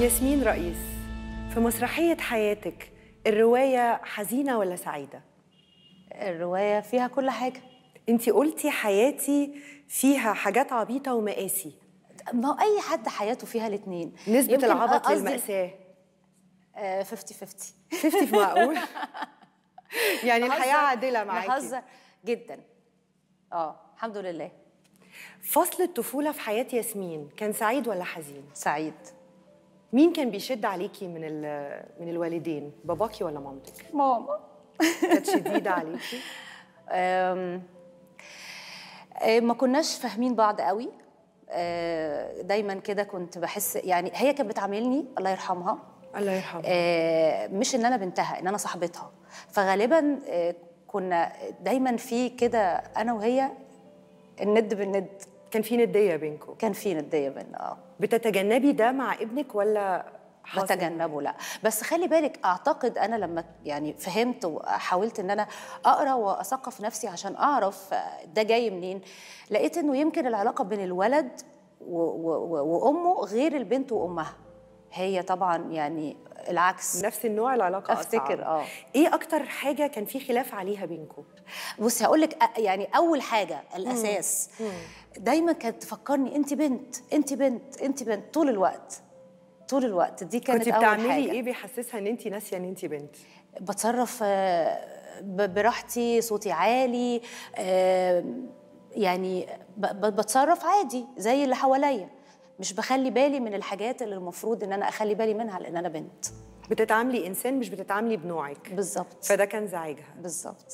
ياسمين رئيس في مسرحية حياتك الرواية حزينة ولا سعيدة؟ الرواية فيها كل حاجة انت قلتي حياتي فيها حاجات عبيطة ومقاسي ما هو أي حد حياته فيها الاتنين نسبة العبط للمأساة 50 50 50 معقول يعني الحياة عادلة معاكي بهزر جدا اه الحمد لله فصل الطفولة في حياة ياسمين كان سعيد ولا حزين؟ سعيد مين كان بيشد عليكي من من الوالدين باباكي ولا مامتك ماما كانت شديده عليكي أه، ما كناش فاهمين بعض قوي أه، دايما كده كنت بحس يعني هي كانت بتعاملني الله يرحمها الله يرحمها أه، مش ان انا بنتها ان انا صاحبتها فغالبا كنا دايما في كده انا وهي الند بالند كان في نديه بينكم كان في نديه بيننا اه بتتجنبي ده مع ابنك ولا بتجنبه لا بس خلي بالك اعتقد انا لما يعني فهمت وحاولت ان انا اقرا واثقف نفسي عشان اعرف آه، ده جاي منين لقيت انه يمكن العلاقه بين الولد وامه غير البنت وامها هي طبعا يعني العكس نفس النوع العلاقه افتكر اه ايه اكتر حاجه كان في خلاف عليها بينكم بصي هقول لك يعني اول حاجه الاساس مم. مم. دايما كانت تفكرني انت بنت انت بنت انت بنت طول الوقت طول الوقت دي كانت كنت بتعملي ايه بيحسسها ان انت ناسيه ان انت بنت بتصرف آه، براحتي صوتي عالي آه، يعني بتصرف عادي زي اللي حواليا مش بخلي بالي من الحاجات اللي المفروض ان انا اخلي بالي منها لان انا بنت بتتعاملي انسان مش بتتعاملي بنوعك بالظبط فده كان زعجها بالظبط